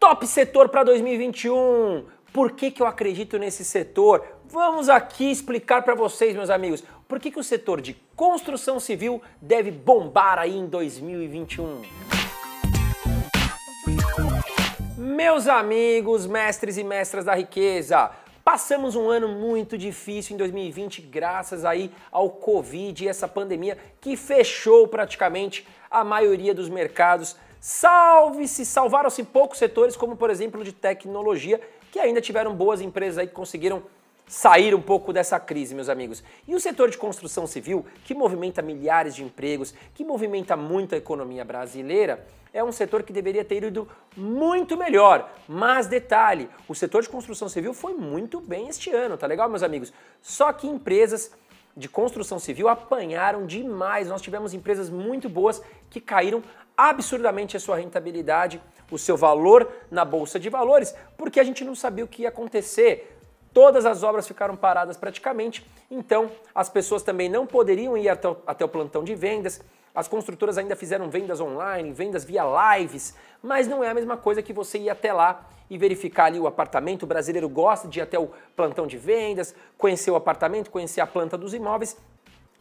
Top setor para 2021. Por que, que eu acredito nesse setor? Vamos aqui explicar para vocês, meus amigos, por que, que o setor de construção civil deve bombar aí em 2021. Meus amigos, mestres e mestras da riqueza, Passamos um ano muito difícil em 2020, graças aí ao Covid e essa pandemia que fechou praticamente a maioria dos mercados Salve-se, salvaram-se poucos setores, como por exemplo de tecnologia, que ainda tiveram boas empresas aí que conseguiram sair um pouco dessa crise, meus amigos. E o setor de construção civil, que movimenta milhares de empregos, que movimenta muito a economia brasileira, é um setor que deveria ter ido muito melhor. Mas detalhe, o setor de construção civil foi muito bem este ano, tá legal, meus amigos? Só que empresas de construção civil apanharam demais. Nós tivemos empresas muito boas que caíram absurdamente a sua rentabilidade, o seu valor na bolsa de valores, porque a gente não sabia o que ia acontecer. Todas as obras ficaram paradas praticamente, então as pessoas também não poderiam ir até o, até o plantão de vendas. As construtoras ainda fizeram vendas online, vendas via lives, mas não é a mesma coisa que você ir até lá e verificar ali o apartamento. O brasileiro gosta de ir até o plantão de vendas, conhecer o apartamento, conhecer a planta dos imóveis.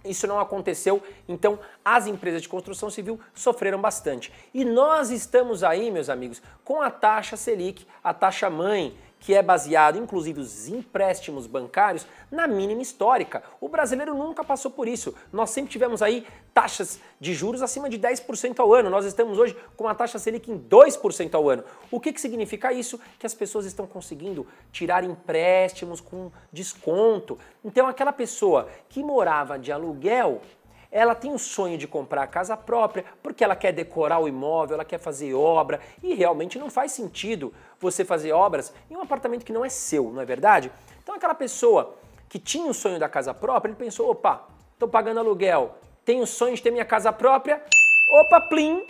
Isso não aconteceu, então as empresas de construção civil sofreram bastante. E nós estamos aí, meus amigos, com a taxa Selic, a taxa mãe, que é baseado, inclusive os empréstimos bancários, na mínima histórica. O brasileiro nunca passou por isso. Nós sempre tivemos aí taxas de juros acima de 10% ao ano. Nós estamos hoje com uma taxa Selic em 2% ao ano. O que, que significa isso? Que as pessoas estão conseguindo tirar empréstimos com desconto. Então, aquela pessoa que morava de aluguel ela tem o sonho de comprar a casa própria porque ela quer decorar o imóvel, ela quer fazer obra e realmente não faz sentido você fazer obras em um apartamento que não é seu, não é verdade? Então aquela pessoa que tinha o sonho da casa própria, ele pensou: opa, estou pagando aluguel, tenho o sonho de ter minha casa própria, opa, plim,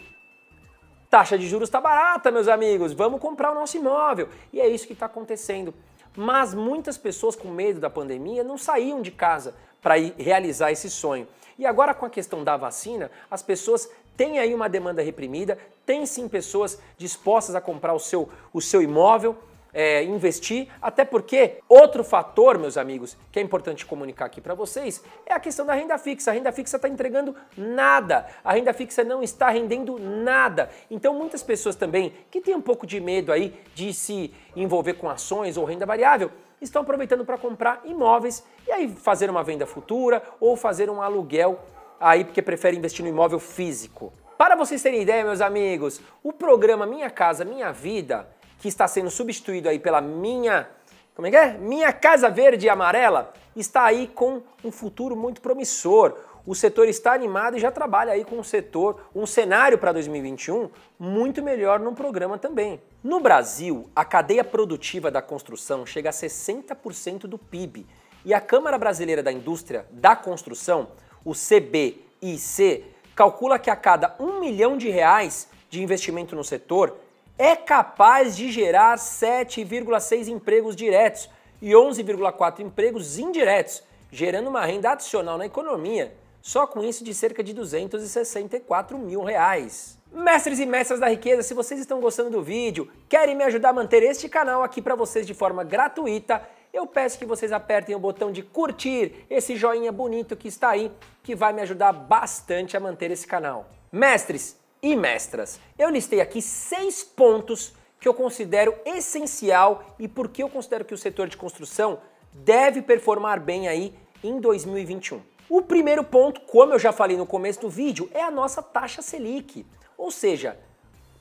taxa de juros está barata, meus amigos, vamos comprar o nosso imóvel. E é isso que está acontecendo. Mas muitas pessoas com medo da pandemia não saíam de casa para realizar esse sonho. E agora com a questão da vacina, as pessoas têm aí uma demanda reprimida, tem sim pessoas dispostas a comprar o seu, o seu imóvel, é, investir, até porque outro fator, meus amigos, que é importante comunicar aqui para vocês é a questão da renda fixa. A renda fixa está entregando nada, a renda fixa não está rendendo nada. Então, muitas pessoas também que têm um pouco de medo aí de se envolver com ações ou renda variável estão aproveitando para comprar imóveis e aí fazer uma venda futura ou fazer um aluguel aí porque prefere investir no imóvel físico. Para vocês terem ideia, meus amigos, o programa Minha Casa Minha Vida que está sendo substituído aí pela minha, como é que é? Minha Casa Verde e Amarela, está aí com um futuro muito promissor. O setor está animado e já trabalha aí com um setor, um cenário para 2021 muito melhor no programa também. No Brasil, a cadeia produtiva da construção chega a 60% do PIB e a Câmara Brasileira da Indústria da Construção, o CBIC, calcula que a cada um milhão de reais de investimento no setor, é capaz de gerar 7,6 empregos diretos e 11,4 empregos indiretos, gerando uma renda adicional na economia, só com isso de cerca de 264 mil reais. Mestres e mestras da riqueza, se vocês estão gostando do vídeo, querem me ajudar a manter este canal aqui para vocês de forma gratuita, eu peço que vocês apertem o botão de curtir, esse joinha bonito que está aí, que vai me ajudar bastante a manter esse canal. Mestres, e mestras. Eu listei aqui seis pontos que eu considero essencial e por que eu considero que o setor de construção deve performar bem aí em 2021. O primeiro ponto, como eu já falei no começo do vídeo, é a nossa taxa Selic, ou seja,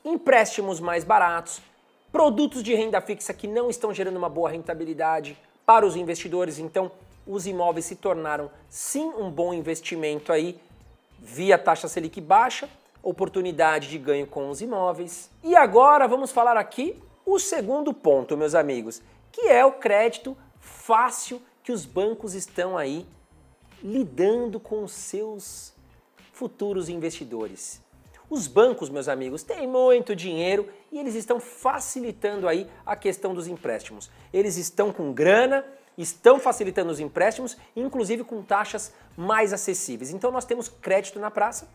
empréstimos mais baratos, produtos de renda fixa que não estão gerando uma boa rentabilidade para os investidores, então os imóveis se tornaram sim um bom investimento aí via taxa Selic baixa oportunidade de ganho com os imóveis. E agora vamos falar aqui o segundo ponto, meus amigos, que é o crédito fácil que os bancos estão aí lidando com os seus futuros investidores. Os bancos, meus amigos, têm muito dinheiro e eles estão facilitando aí a questão dos empréstimos. Eles estão com grana, estão facilitando os empréstimos, inclusive com taxas mais acessíveis. Então nós temos crédito na praça,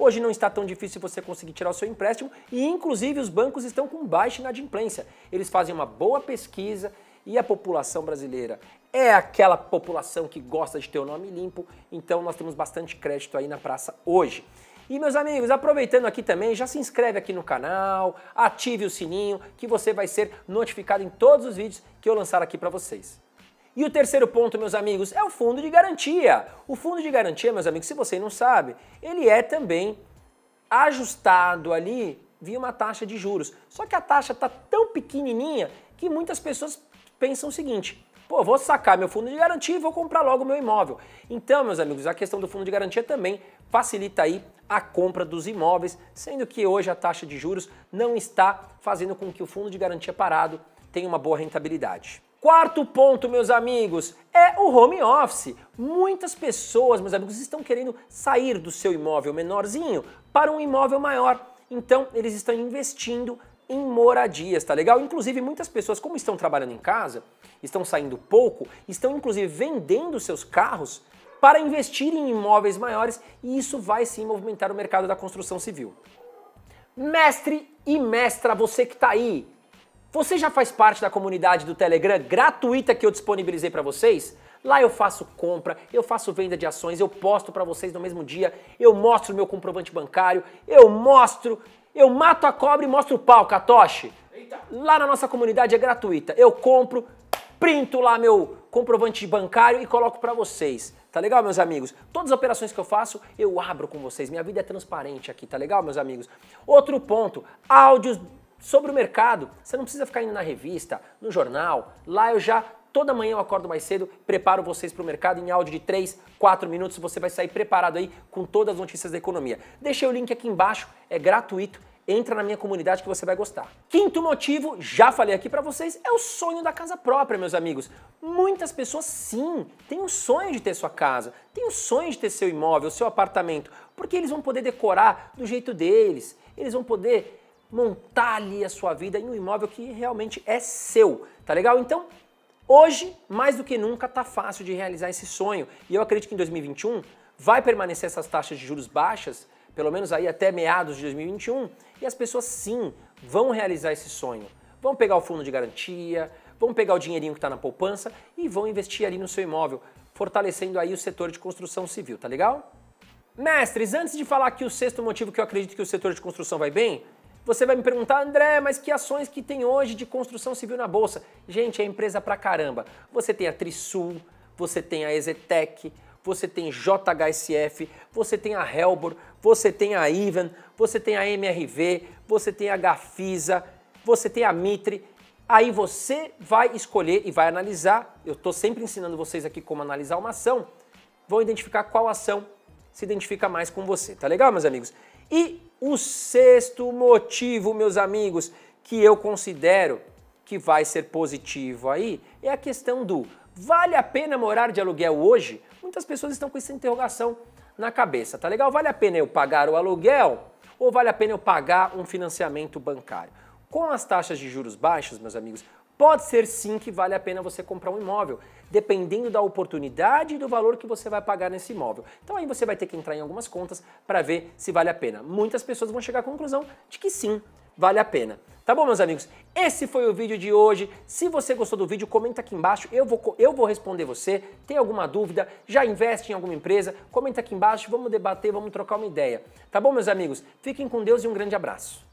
Hoje não está tão difícil você conseguir tirar o seu empréstimo e, inclusive, os bancos estão com baixa inadimplência. Eles fazem uma boa pesquisa e a população brasileira é aquela população que gosta de ter o nome limpo, então nós temos bastante crédito aí na praça hoje. E meus amigos, aproveitando aqui também, já se inscreve aqui no canal, ative o sininho que você vai ser notificado em todos os vídeos que eu lançar aqui para vocês. E o terceiro ponto, meus amigos, é o fundo de garantia. O fundo de garantia, meus amigos, se você não sabe, ele é também ajustado ali via uma taxa de juros. Só que a taxa está tão pequenininha que muitas pessoas pensam o seguinte: pô, vou sacar meu fundo de garantia e vou comprar logo meu imóvel. Então, meus amigos, a questão do fundo de garantia também facilita aí a compra dos imóveis, sendo que hoje a taxa de juros não está fazendo com que o fundo de garantia parado tenha uma boa rentabilidade. Quarto ponto, meus amigos, é o home office. Muitas pessoas, meus amigos, estão querendo sair do seu imóvel menorzinho para um imóvel maior. Então, eles estão investindo em moradias, tá legal? Inclusive, muitas pessoas, como estão trabalhando em casa, estão saindo pouco, estão inclusive vendendo seus carros para investir em imóveis maiores e isso vai sim movimentar o mercado da construção civil. Mestre e mestra, você que está aí, você já faz parte da comunidade do Telegram gratuita que eu disponibilizei para vocês? Lá eu faço compra, eu faço venda de ações, eu posto para vocês no mesmo dia, eu mostro meu comprovante bancário, eu mostro, eu mato a cobra e mostro o pau, Katoshi. Lá na nossa comunidade é gratuita. Eu compro, printo lá meu comprovante bancário e coloco para vocês. Tá legal, meus amigos? Todas as operações que eu faço, eu abro com vocês. Minha vida é transparente aqui, tá legal, meus amigos? Outro ponto, áudios sobre o mercado. Você não precisa ficar indo na revista, no jornal. Lá eu já toda manhã eu acordo mais cedo, preparo vocês para o mercado em áudio de 3, 4 minutos, você vai sair preparado aí com todas as notícias da economia. Deixei o link aqui embaixo, é gratuito. Entra na minha comunidade que você vai gostar. Quinto motivo, já falei aqui para vocês, é o sonho da casa própria, meus amigos. Muitas pessoas sim, têm um sonho de ter sua casa, têm um sonho de ter seu imóvel, seu apartamento, porque eles vão poder decorar do jeito deles. Eles vão poder montar ali a sua vida em um imóvel que realmente é seu, tá legal? Então, hoje, mais do que nunca, tá fácil de realizar esse sonho. E eu acredito que em 2021 vai permanecer essas taxas de juros baixas, pelo menos aí até meados de 2021, e as pessoas sim vão realizar esse sonho. Vão pegar o fundo de garantia, vão pegar o dinheirinho que está na poupança e vão investir ali no seu imóvel, fortalecendo aí o setor de construção civil, tá legal? Mestres, antes de falar aqui o sexto motivo que eu acredito que o setor de construção vai bem, você vai me perguntar, André, mas que ações que tem hoje de construção civil na bolsa? Gente, é empresa pra caramba. Você tem a Trisul, você tem a Ezetec, você tem JHSF, você tem a Helbor, você tem a Ivan, você tem a MRV, você tem a Gafisa, você tem a Mitre. Aí você vai escolher e vai analisar. Eu estou sempre ensinando vocês aqui como analisar uma ação. Vão identificar qual ação se identifica mais com você, tá legal, meus amigos? E o sexto motivo, meus amigos, que eu considero que vai ser positivo aí é a questão do vale a pena morar de aluguel hoje? Muitas pessoas estão com essa interrogação na cabeça, tá legal? Vale a pena eu pagar o aluguel ou vale a pena eu pagar um financiamento bancário? Com as taxas de juros baixas, meus amigos, Pode ser sim que vale a pena você comprar um imóvel, dependendo da oportunidade e do valor que você vai pagar nesse imóvel. Então aí você vai ter que entrar em algumas contas para ver se vale a pena. Muitas pessoas vão chegar à conclusão de que sim, vale a pena. Tá bom, meus amigos? Esse foi o vídeo de hoje. Se você gostou do vídeo, comenta aqui embaixo, eu vou, eu vou responder você. Tem alguma dúvida? Já investe em alguma empresa? Comenta aqui embaixo, vamos debater, vamos trocar uma ideia. Tá bom, meus amigos? Fiquem com Deus e um grande abraço.